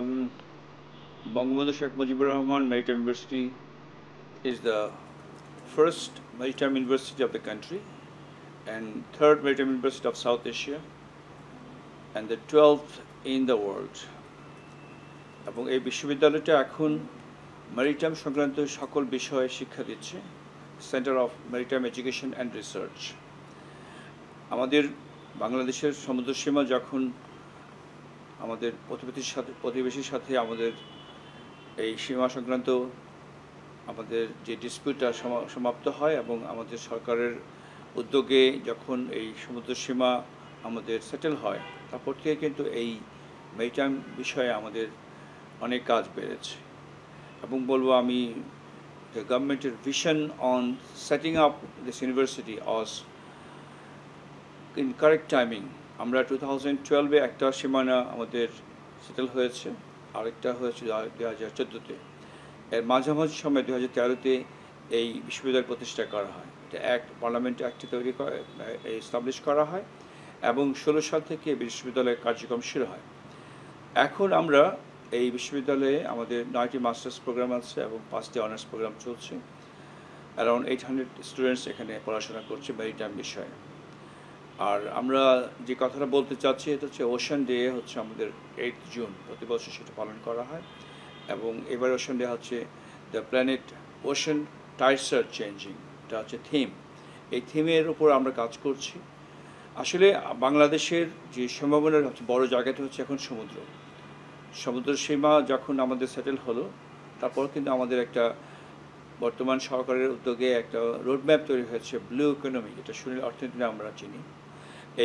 um, Bangabandhu Sheikh Mujibur Rahman Maritime University is the first maritime university of the country and third maritime university of South Asia and the 12th in the world এবং এই বিশ্ববিদ্যালয়টা এখন maritime সংক্রান্ত সকল বিষয়ে শিক্ষা দিচ্ছে centre of maritime education and research আমাদের বাংলাদেশের সমুদ্রসীমা যখন আমাদের প্রতিবেশীর সাথে প্রতিবেশীর সাথে আমাদের এই সীমা সংক্রান্ত আমাদের যে ডিসপিউটটা সমাপ্ত হয় এবং আমাদের সরকারের উদ্যোগে যখন এই সমুদ্র সীমা আমাদের সেটেল হয় তারপর থেকে কিন্তু এই মেটাইম বিষয়ে আমাদের অনেক কাজ বেড়েছে এবং বলবো আমি the গভর্নমেন্টের vision on setting up this university as in correct timing আমরা টু থাউজেন্ড টুয়েলভে একটা সীমানা আমাদের সেটেল হয়েছে আরেকটা হয়েছিল দু হাজার চোদ্দোতে এর মাঝামাঝি সময় দু হাজার তেরোতে এই বিশ্ববিদ্যালয় প্রতিষ্ঠা করা হয় এটা এক পার্লামেন্ট একটি তৈরি করে এস্টাবলিশ করা হয় এবং ষোলো সাল থেকে বিশ্ববিদ্যালয়ের কার্যক্রম শুরু হয় এখন আমরা এই বিশ্ববিদ্যালয়ে আমাদের নয়টি মাস্টার্স প্রোগ্রাম আছে এবং পাঁচটি অনার্স প্রোগ্রাম চলছে অ্যারাউন্ড এইট হান্ড্রেড স্টুডেন্টস এখানে পড়াশোনা করছে মেরিটাইম বিষয়ে আর আমরা যে কথাটা বলতে চাচ্ছি এটা হচ্ছে ওশান ডে হচ্ছে আমাদের এইট জুন প্রতি বছর সেটা পালন করা হয় এবং এবার ওশান ডে হচ্ছে the planet ocean tides are changing এটা হচ্ছে থিম এই থিমের উপর আমরা কাজ করছি আসলে বাংলাদেশের যে সম্ভাবনার হচ্ছে বড় জায়গাটা হচ্ছে এখন সমুদ্র সমুদ্র সীমা যখন আমাদের সেটেল হলো তারপর কিন্তু আমাদের একটা বর্তমান সরকারের উদ্যোগে একটা রোডম্যাপ তৈরি হয়েছে ব্লু ইকোনমি এটা শুনে অর্থনীতি আমরা চিনি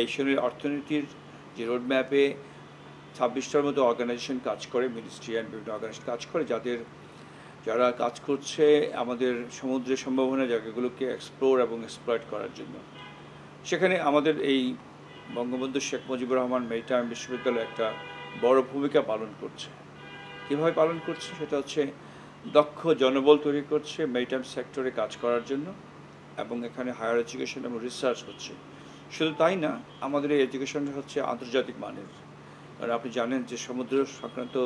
এই শরীর অর্থনীতির যে রোডম্যাপে ছাব্বিশটার মতো অর্গানাইজেশন কাজ করে মিনিস্ট্রি অ্যান্ড বিভিন্ন অর্গানাইজেশন কাজ করে যাদের যারা কাজ করছে আমাদের সমুদ্রের সম্ভাবনা জায়গাগুলোকে এক্সপ্লোর এবং এক্সপ্লয়েড করার জন্য সেখানে আমাদের এই বঙ্গবন্ধু শেখ মুজিবুর রহমান মেরিটাইম বিশ্ববিদ্যালয় একটা বড় ভূমিকা পালন করছে কীভাবে পালন করছে সেটা হচ্ছে দক্ষ জনবল তৈরি করছে মেরিটাইম সেক্টরে কাজ করার জন্য এবং এখানে হায়ার এডুকেশন এবং রিসার্চ হচ্ছে শুধু তাই না আমাদের এই এডুকেশনটা হচ্ছে আন্তর্জাতিক মানের কারণ আপনি জানেন যে সমুদ্র সংক্রান্ত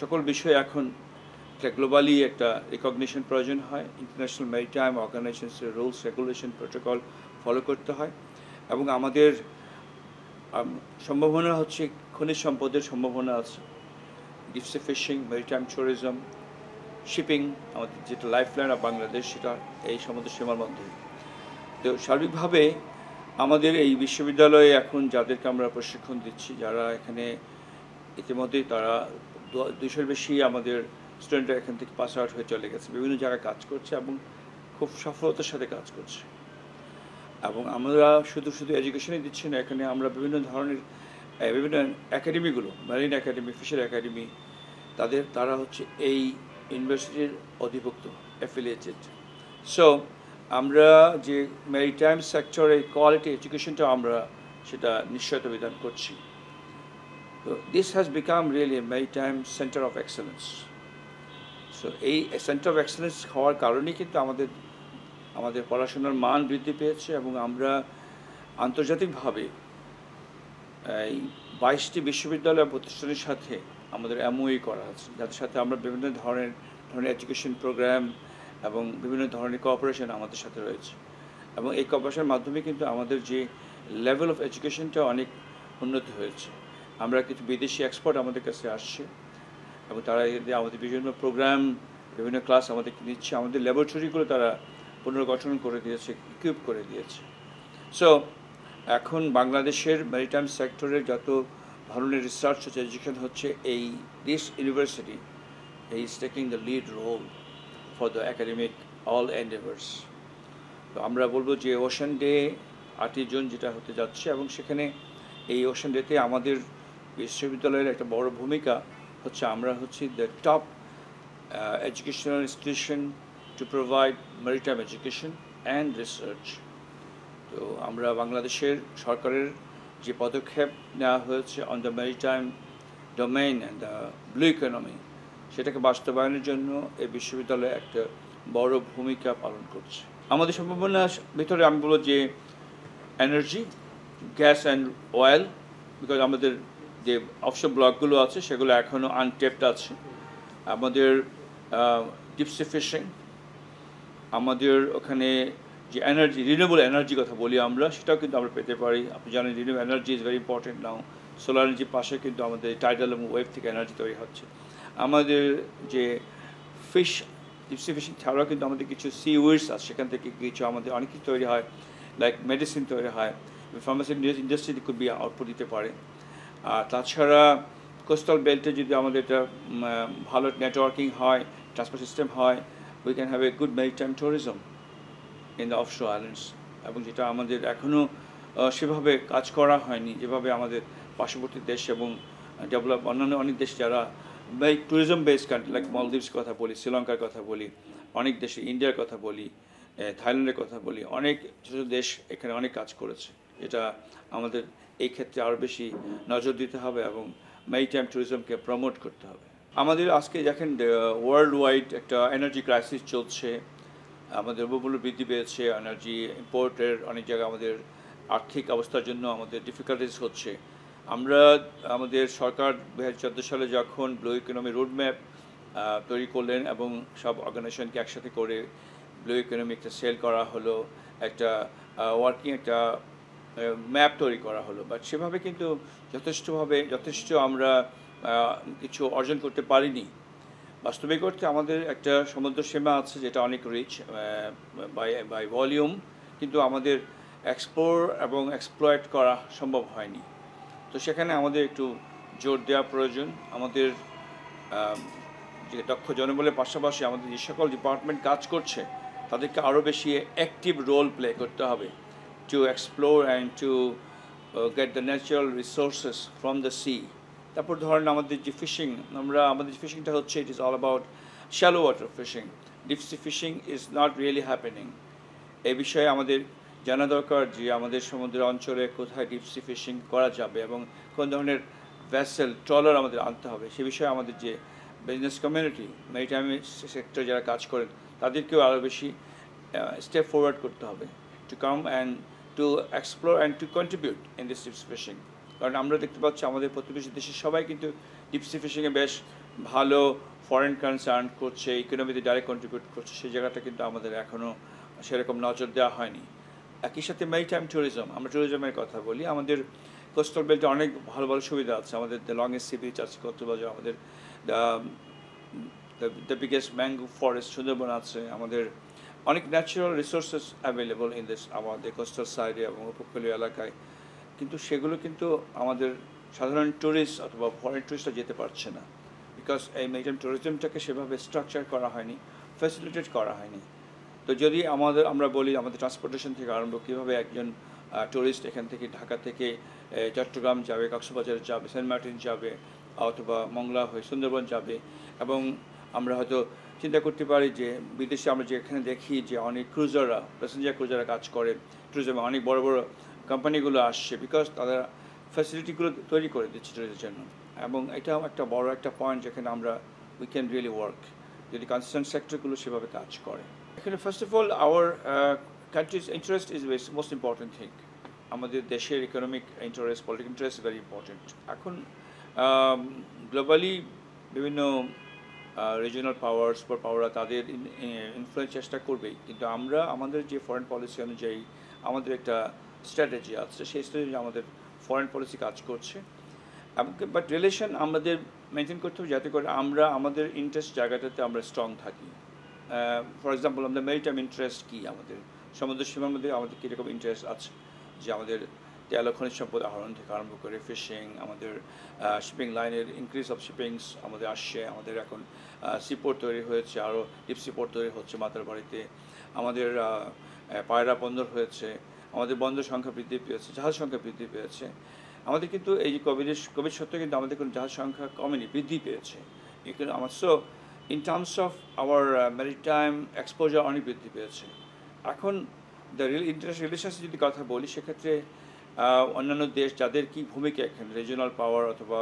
সকল বিষয়ে এখন একটা গ্লোবালি একটা রেকগনিশন প্রয়োজন হয় ইন্টারন্যাশনাল মেরিটাইম অর্গানাইজেশনসের রুলস রেগুলেশন প্রোটোকল ফলো করতে হয় এবং আমাদের সম্ভাবনা হচ্ছে খনিজ সম্পদের সম্ভাবনা আছে deep sea fishing maritime tourism shipping আমাদের যেটা লাইফ লাইন অফ বাংলাদেশ সেটা এই সমুদ্র সীমার মধ্যে তো সার্বিকভাবে আমাদের এই বিশ্ববিদ্যালয়ে এখন যাদেরকে আমরা প্রশিক্ষণ দিচ্ছি যারা এখানে ইতিমধ্যেই তারা দুশোর বেশি আমাদের স্টুডেন্টরা এখান থেকে পাস আউট হয়ে চলে গেছে বিভিন্ন জায়গায় কাজ করছে এবং খুব সফলতার সাথে কাজ করছে এবং আমরা শুধু শুধু এডুকেশনই দিচ্ছি না এখানে আমরা বিভিন্ন ধরনের বিভিন্ন একাডেমিগুলো মারিন একাডেমি ফিশার একাডেমি তাদের তারা হচ্ছে এই ইউনিভার্সিটির অধিভুক্ত অ্যাফিলিয়েটেড সো আমরা যে মেরিটাইম সেক্টরে কোয়ালিটি এডুকেশনটা আমরা সেটা নিশ্চয়তা বিধান করছি তো this has become really maritime centre of excellence so এই সেন্টার অফ এক্সেলেন্স হওয়ার কারণেই কিন্তু আমাদের আমাদের পড়াশোনার মান বৃদ্ধি পেয়েছে এবং আমরা আন্তর্জাতিকভাবে এই বাইশটি বিশ্ববিদ্যালয় প্রতিষ্ঠানের সাথে আমাদের এমওই e করা আছে যাদের সাথে আমরা বিভিন্ন ধরনের ধরনের এডুকেশন প্রোগ্রাম এবং বিভিন্ন ধরনের কোঅপারেশন আমাদের সাথে রয়েছে এবং এই কোঅপারেশনের মাধ্যমে কিন্তু আমাদের যে লেভেল অফ এডুকেশনটা অনেক উন্নত হয়েছে আমরা কিছু বিদেশি এক্সপার্ট আমাদের কাছে আসছে এবং তারা আমাদের বিভিন্ন প্রোগ্রাম বিভিন্ন ক্লাস আমাদের নিচ্ছে আমাদের ল্যাবরেটরিগুলো তারা পুনর্গঠন করে দিয়েছে ইকুইপ করে দিয়েছে সো এখন বাংলাদেশের মেরিটাইম সেক্টরের যত ধরনের রিসার্চ হচ্ছে এডুকেশন হচ্ছে এই this university is taking the lead role for the academic all endeavours তো আমরা বলবো যে ওশান ডে আটই জুন যেটা হতে যাচ্ছে এবং সেখানে এই ওশান ডেতে আমাদের বিশ্ববিদ্যালয়ের একটা বড় ভূমিকা হচ্ছে আমরা হচ্ছি the top educational institution to provide maritime education and research তো আমরা বাংলাদেশের সরকারের যে পদক্ষেপ নেওয়া হয়েছে on the maritime domain and the blue economy সেটাকে বাস্তবায়নের জন্য এই বিশ্ববিদ্যালয় একটা বড় ভূমিকা পালন করছে আমাদের সম্ভাবনার ভিতরে আমি বলবো যে energy gas and oil because আমাদের যে অফশোর ব্লকগুলো আছে সেগুলো এখনও আনটেপড আছে আমাদের ডিপসি ফিশিং আমাদের ওখানে যে এনার্জি রিনিউবল এনার্জি কথা বলি আমরা সেটাও কিন্তু আমরা পেতে পারি আপনি জানেন renewable energy is very important now solar এনার্জির পাশে কিন্তু আমাদের টাইডাল এবং ওয়েব থেকে এনার্জি তৈরি হচ্ছে আমাদের যে ফিশ ডিপসি ফিশিং ছাড়াও কিন্তু আমাদের কিছু সি উইডস আছে সেখান থেকে কিছু আমাদের অনেক কিছু তৈরি হয় লাইক মেডিসিন তৈরি হয় ফার্মাসিউটিক ইন্ডাস্ট্রি খুবই আউটপুট দিতে পারে আর তাছাড়া কোস্টাল বেল্টে যদি আমাদের এটা ভালো নেটওয়ার্কিং হয় ট্রান্সপোর্ট সিস্টেম হয় we can have a good time tourism in the offshore islands এবং যেটা আমাদের এখনও সেভাবে কাজ করা হয়নি যেভাবে আমাদের পার্শ্ববর্তী দেশ এবং ডেভেলপ অন্যান্য অনেক দেশ যারা tourism based country like Maldives কথা বলি শ্রীলঙ্কার কথা বলি অনেক দেশে ইন্ডিয়ার কথা বলি থাইল্যান্ডের কথা বলি অনেক ছোটো দেশ এখানে অনেক কাজ করেছে এটা আমাদের এই ক্ষেত্রে আরও বেশি নজর দিতে হবে এবং টাইম ট্যুরিজমকে প্রমোট করতে হবে আমাদের আজকে দেখেন ওয়ার্ল্ড ওয়াইড একটা এনার্জি ক্রাইসিস চলছে আমাদের উপমূল্য বৃদ্ধি পেয়েছে এনার্জি ইম্পোর্টের অনেক জায়গায় আমাদের আর্থিক অবস্থার জন্য আমাদের ডিফিকাল্টিস হচ্ছে আমরা আমাদের সরকার দু হাজার সালে যখন ব্লু ইকোনমি রোডম্যাপ তৈরি করলেন এবং সব অর্গানাইজেশনকে একসাথে করে ব্লু ইকোনমি একটা সেল করা হলো একটা ওয়ার্কিং একটা ম্যাপ তৈরি করা হলো বাট সেভাবে কিন্তু যথেষ্টভাবে যথেষ্ট আমরা কিছু অর্জন করতে পারিনি বাস্তবিক অর্থে আমাদের একটা সমুদ্র সীমা আছে যেটা অনেক রিচ বাই বাই ভলিউম কিন্তু আমাদের এক্সপ্লোর এবং এক্সপ্লয়েট করা সম্ভব হয়নি তো সেখানে আমাদের একটু জোর দেওয়া প্রয়োজন আমাদের যে দক্ষ জনবলের পাশাপাশি আমাদের যে সকল ডিপার্টমেন্ট কাজ করছে তাদেরকে আরও বেশি অ্যাক্টিভ রোল প্লে করতে হবে to explore and to get the natural resources from the sea তারপর ধরেন আমাদের যে ফিশিং আমরা আমাদের যে ফিশিংটা হচ্ছে it is all about shallow water fishing deep sea fishing is not really happening এ বিষয়ে আমাদের জানা দরকার যে আমাদের সমুদ্র অঞ্চলে কোথায় ডিপসি ফিশিং করা যাবে এবং কোন ধরনের ভ্যাসেল ট্রলার আমাদের আনতে হবে সে বিষয়ে আমাদের যে বিজনেস কমিউনিটি মেরিটাইম সেক্টর যারা কাজ করেন তাদেরকেও আরও বেশি স্টেপ ফরওয়ার্ড করতে হবে to come and to explore and to contribute in this deep sea fishing কারণ আমরা দেখতে পাচ্ছি আমাদের প্রতিবেশী দেশের সবাই কিন্তু ডিপসি ফিশিংয়ে বেশ ভালো ফরেন কারেন্সি আর্ন করছে ইকোনমিতে ডাইরেক্ট কন্ট্রিবিউট করছে সেই জায়গাটা কিন্তু আমাদের এখনও সেরকম নজর দেওয়া হয়নি একই সাথে টাইম ট্যুরিজম আমরা ট্যুরিজমের কথা বলি আমাদের কোস্টাল বেল্টে অনেক ভালো ভালো সুবিধা আছে আমাদের দ্য লংয়েস্ট সি বিচ আছে বাজার আমাদের the biggest mangrove forest Sundarban আছে আমাদের অনেক natural resources available in this আমাদের কোস্টাল সাইডে এবং উপকূলীয় এলাকায় কিন্তু সেগুলো কিন্তু আমাদের সাধারণ ট্যুরিস্ট অথবা ফরেন ট্যুরিস্টরা যেতে পারছে না বিকজ এই মেরিটাইম ট্যুরিজমটাকে সেভাবে স্ট্রাকচার করা হয়নি ফ্যাসিলিটেট করা হয়নি তো যদি আমাদের আমরা বলি আমাদের ট্রান্সপোর্টেশন থেকে আরম্ভ কীভাবে একজন ট্যুরিস্ট এখান থেকে ঢাকা থেকে চট্টগ্রাম যাবে কক্সবাজার যাবে সেন্ট মার্টিন যাবে অথবা মংলা হয়ে সুন্দরবন যাবে এবং আমরা হয়তো চিন্তা করতে পারি যে বিদেশে আমরা যেখানে দেখি যে অনেক ক্রুজাররা প্যাসেঞ্জার ক্রুজাররা কাজ করে ট্যুরিজমে অনেক বড় বড় কোম্পানিগুলো আসছে বিকজ তারা ফ্যাসিলিটিগুলো তৈরি করে দিচ্ছে ট্যুরিজের জন্য এবং এটা একটা বড় একটা পয়েন্ট যেখানে আমরা উই ক্যান রিয়েলি ওয়ার্ক যদি কনসার্ন সেক্টরগুলো সেভাবে কাজ করে এখানে first of all our country's interest is most important thing আমাদের দেশের economic interest politic interest very important এখন গ্লোবালি um, বিভিন্ন রিজিনাল পাওয়ার সুপার পাওয়াররা তাদের ইনফ্লুয়েন্স uh, চেষ্টা করবেই কিন্তু আমরা আমাদের যে ফরেন পলিসি অনুযায়ী আমাদের একটা স্ট্র্যাটেজি আছে সেই স্ট্র্যাটেজি আমাদের ফরেন পলিসি কাজ করছে বাট রিলেশন আমাদের মেনটেন করতে হবে যাতে করে আমরা আমাদের ইন্টারেস্ট জায়গাটাতে আমরা স্ট্রং থাকি ফর এক্সাম্পল আমাদের মেরিটাইম ইন্টারেস্ট কী আমাদের সমুদ্র সীমার মধ্যে আমাদের কীরকম ইন্টারেস্ট আছে যে আমাদের তেল খনিজ সম্পদ আহরণ থেকে আরম্ভ করে ফিশিং আমাদের শিপিং লাইনের ইনক্রিজ অফ শিপিংস আমাদের আসছে আমাদের এখন সিপোর্ট তৈরি হয়েছে আরও ডিপ সিপোর্ট তৈরি হচ্ছে মাতার বাড়িতে আমাদের পায়রা বন্দর হয়েছে আমাদের বন্দর সংখ্যা বৃদ্ধি পেয়েছে জাহাজ সংখ্যা বৃদ্ধি পেয়েছে আমাদের কিন্তু এই যে কোভিডের কোভিড সত্ত্বেও কিন্তু আমাদের কোনো জাহাজ সংখ্যা কমেনি বৃদ্ধি পেয়েছে কিন্তু আমার so in terms of our maritime exposure অনেক বৃদ্ধি পেয়েছে এখন দ্য ইন্টারন্যাশনাল রিলেশনস যদি কথা বলি সেক্ষেত্রে অন্যান্য দেশ যাদের কি ভূমিকা এখানে রিজিওনাল পাওয়ার অথবা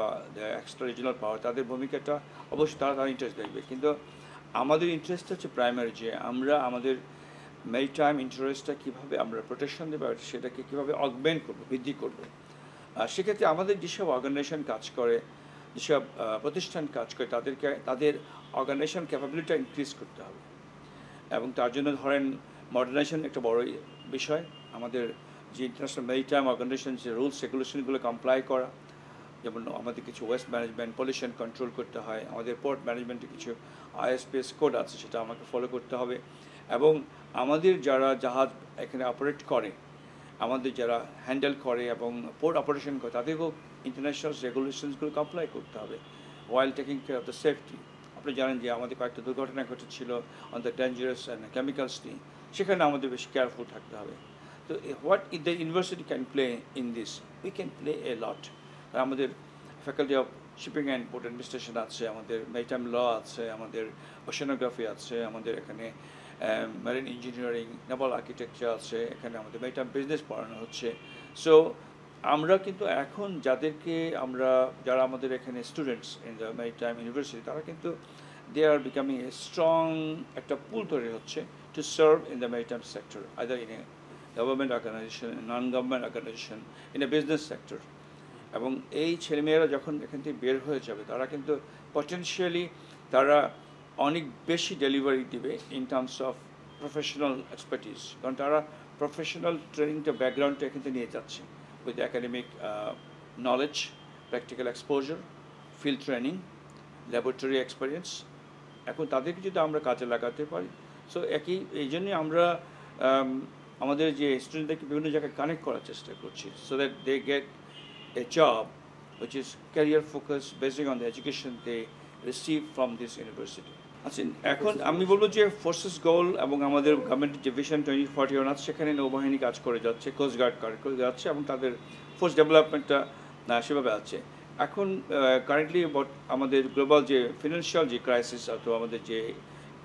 এক্সট্রা রিজিওনাল পাওয়ার তাদের ভূমিকাটা অবশ্যই তারা তারা ইন্টারেস্ট দেখবে কিন্তু আমাদের ইন্টারেস্ট হচ্ছে প্রাইমারি যে আমরা আমাদের মেরিটাইম ইন্টারেস্টটা কীভাবে আমরা প্রোটেকশন দেবো সেটাকে কীভাবে অগমেন্ট করবো বৃদ্ধি করবো আর সেক্ষেত্রে আমাদের যেসব অর্গানাইজেশন কাজ করে যেসব প্রতিষ্ঠান কাজ করে তাদেরকে তাদের অর্গানাইজেশন ক্যাপাবিলিটিটা ইনক্রিজ করতে হবে এবং তার জন্য ধরেন মডার্নাইজেশন একটা বড় বিষয় আমাদের যে ইন্টারন্যাশনাল মেরিটাইম অর্গানাইজেশন যে রুলস রেগুলেশনগুলো কমপ্লাই করা যেমন আমাদের কিছু ওয়েস্ট ম্যানেজমেন্ট পলিউশন কন্ট্রোল করতে হয় আমাদের পোর্ট ম্যানেজমেন্টে কিছু আইএসপিএস কোড আছে সেটা আমাকে ফলো করতে হবে এবং আমাদের যারা জাহাজ এখানে অপারেট করে আমাদের যারা হ্যান্ডেল করে এবং পোর্ট অপারেশন করে তাদেরকেও ইন্টারন্যাশনাল রেগুলেশনসগুলো কমপ্লাই করতে হবে while taking care of the safety আপনি জানেন যে আমাদের কয়েকটা দুর্ঘটনা ঘটেছিল on the dangerous and chemicals নিয়ে সেখানে আমাদের বেশি কেয়ারফুল থাকতে হবে তো what is the university can play in this we can play a lot আমাদের faculty of shipping and port administration আছে আমাদের মেটাম ল আছে আমাদের ওশনোগ্রাফি আছে আমাদের এখানে ম্যারিন ইঞ্জিনিয়ারিং নেভাল আর্কিটেকচার আছে এখানে আমাদের মেটাম বিজনেস পড়ানো হচ্ছে সো আমরা কিন্তু এখন যাদেরকে আমরা যারা আমাদের এখানে students in the maritime university তারা কিন্তু দে আর বিকামিং এ স্ট্রং একটা পুল তৈরি হচ্ছে to serve in the maritime sector other in a government organization non government organization in a business sector এবং এই ছেলেমেয়েরা যখন এখান থেকে বের হয়ে যাবে তারা কিন্তু পটেন্সিয়ালি তারা অনেক বেশি ডেলিভারি দিবে in terms of professional expertise কারণ তারা প্রফেশনাল ট্রেনিংটা ব্যাকগ্রাউন্ডটা এখান থেকে নিয়ে যাচ্ছে with academic uh, knowledge, practical exposure, field training, laboratory experience এখন তাদেরকে যদি আমরা কাজে লাগাতে পারি সো একই এই জন্যে আমরা আমাদের যে স্টুডেন্টদেরকে বিভিন্ন জায়গায় কানেক্ট করার চেষ্টা করছি so that they get a job which is career focused based on the education they receive from this university. আচ্ছা এখন আমি বলবো যে ফোর্সেস গোল এবং আমাদের গভর্নমেন্টের যে ভিশন টোয়েন্টি ফর্টি ওয়ান আছে সেখানে নৌবাহিনী কাজ করে যাচ্ছে কোস্টগার্ড কাজ করে যাচ্ছে এবং তাদের ফোর্স ডেভেলপমেন্টটা সেভাবে আছে এখন কারেন্টলি বট আমাদের গ্লোবাল যে ফিনান্সিয়াল যে ক্রাইসিস অথবা আমাদের যে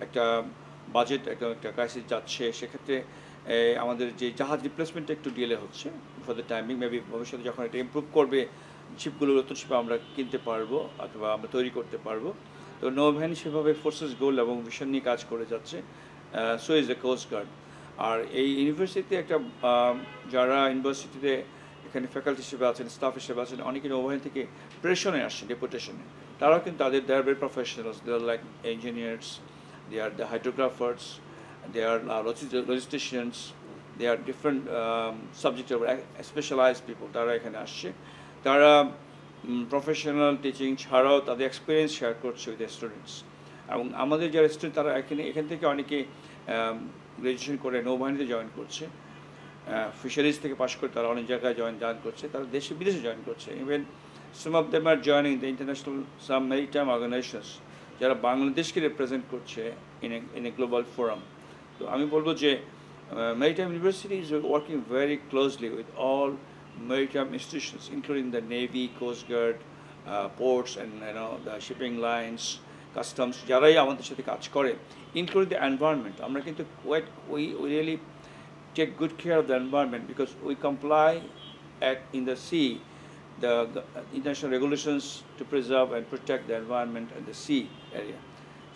একটা বাজেট একটা একটা ক্রাইসিস যাচ্ছে সেক্ষেত্রে আমাদের যে জাহাজ রিপ্লেসমেন্টটা একটু ডিলে হচ্ছে ফর দ্য টাইমিং মেবি ভবিষ্যতে যখন এটা ইম্প্রুভ করবে শিপগুলো নতুন শিপ আমরা কিনতে পারবো অথবা আমরা তৈরি করতে পারবো তো নৌবাহিনী সেভাবে ফোর্সেস গোল এবং মিশন নিয়ে কাজ করে যাচ্ছে সো ইজ কোস্ট গার্ড আর এই ইউনিভার্সিটিতে একটা যারা ইউনিভার্সিটিতে এখানে ফ্যাকাল্টি হিসেবে আছেন স্টাফ হিসেবে আছেন অনেকে নৌবাহিনী থেকে প্রেশনে আসছে ডেপুটেশনে তারাও কিন্তু তাদের they are very professionals they are like engineers they are the hydrographers they are logisticians they are different সাবজেক্টের স্পেশালাইজড পিপল তারা এখানে আসছে তারা প্রফেশনাল টিচিং ছাড়াও তাদের এক্সপিরিয়েন্স শেয়ার করছে উইথ স্টুডেন্টস এবং আমাদের যারা স্টুডেন্ট তারা এখানে এখান থেকে অনেকে গ্রাজুয়েশন করে নৌবাহিনীতে জয়েন করছে ফিশারিজ থেকে পাশ করে তারা অনেক জায়গায় জয়েন জয়েন করছে তারা দেশে বিদেশে জয়েন করছে even some of them are joining the international some time organizations যারা বাংলাদেশকে রিপ্রেজেন্ট করছে in a in a global forum তো আমি বলবো যে time university is working very closely with all maritime institutions, including the Navy, Coast Guard, uh, ports and you know, the shipping lines, customs যারাই আমাদের সাথে কাজ করে ইনক্লুডিং দ্য এনভায়রনমেন্ট আমরা কিন্তু quite we we really take good care of the environment because we comply at in the sea the international regulations to preserve and protect the environment and the sea area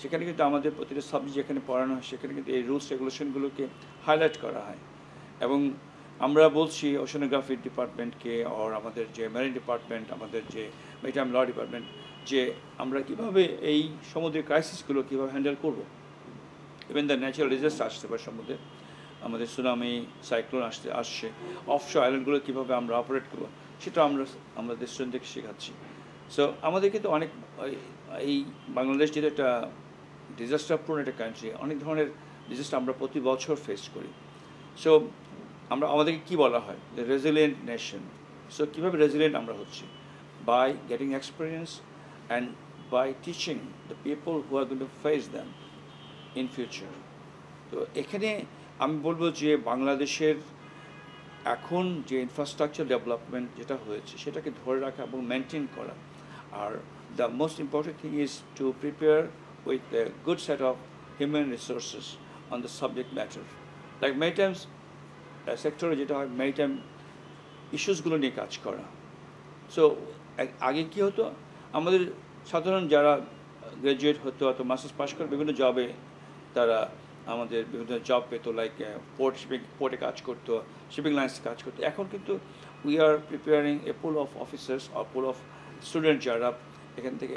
সেখানে কিন্তু আমাদের প্রতিটা subject যেখানে পড়ানো হয় সেখানে কিন্তু এই রুলস রেগুলেশনগুলোকে হাইলাইট করা হয় এবং আমরা বলছি ওশনোগ্রাফির ডিপার্টমেন্টকে আর আমাদের যে মেরিন ডিপার্টমেন্ট আমাদের যে মেটাম ল ডিপার্টমেন্ট যে আমরা কিভাবে এই সমুদ্রের ক্রাইসিসগুলো কীভাবে হ্যান্ডেল করবো ইভেন দ্য ন্যাচারাল ডিজাস্টার আসতে পারে সমুদ্রে আমাদের সুনামি সাইক্লোন আসতে আসছে অফশো আইল্যান্ডগুলো কীভাবে আমরা অপারেট করবো সেটা আমরা আমাদের স্টুডেন্টদেরকে শেখাচ্ছি সো আমাদের কিন্তু অনেক এই বাংলাদেশ যেহেতু একটা ডিজাস্টার পূর্ণ একটা কান্ট্রি অনেক ধরনের ডিজাস্টার আমরা প্রতি বছর ফেস করি সো আমরা আমাদেরকে কি বলা হয় যে রেজিলিয়েন্ট নেশন সো কীভাবে রেজিলিয়েন্ট আমরা হচ্ছি by getting experience and by teaching the people who are to face them in future তো এখানে আমি বলবো যে বাংলাদেশের এখন যে ইনফ্রাস্ট্রাকচার ডেভেলপমেন্ট যেটা হয়েছে সেটাকে ধরে রাখা এবং মেনটেন করা আর the most important thing is to prepare with the good set of human resources on the subject matter like many times সেক্টরে যেটা হয় ম্যারিটাইম ইস্যুসগুলো নিয়ে কাজ করা সো আগে কি হতো আমাদের সাধারণ যারা গ্র্যাজুয়েট হতো অত মাস্টার্স পাস করে বিভিন্ন জবে তারা আমাদের বিভিন্ন জব পেতো লাইক পোর্ট শিপিং পোর্টে কাজ করতো শিপিং লাইন্সে কাজ করতো এখন কিন্তু we are preparing a pool of officers a pool of student যারা এখান থেকে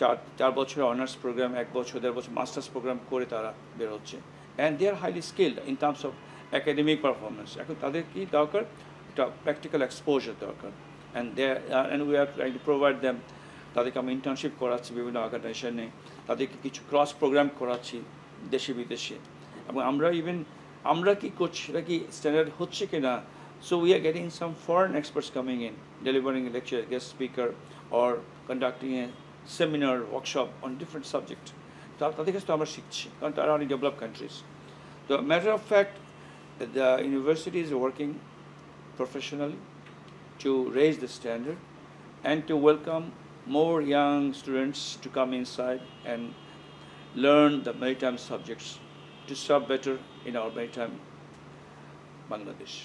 চার চার বছরের অনার্স প্রোগ্রাম এক বছর দেড় বছর মাস্টার্স প্রোগ্রাম করে তারা বেরোচ্ছে and they are highly skilled in terms of academic performance এখন তাদের কি দরকার একটা প্র্যাকটিক্যাল এক্সপোজার দরকার and they and we are trying to provide them তাদেরকে আমি ইন্টার্নশিপ করাচ্ছি বিভিন্ন অর্গানাইজেশনে তাদেরকে কিছু ক্রস প্রোগ্রাম করাচ্ছি দেশে বিদেশে এবং আমরা ইভেন আমরা কি করছি এটা কি স্ট্যান্ডার্ড হচ্ছে কি না so we are getting some foreign experts coming in delivering lecture guest speaker or conducting a seminar workshop on different subject তাদের কাছে তো আমরা শিখছি কারণ তারা অনেক ডেভেলপ কান্ট্রিজ তো matter of fact that the university is working professionally to raise the standard and to welcome more young students to come inside and learn the maritime subjects to serve better in our maritime Bangladesh.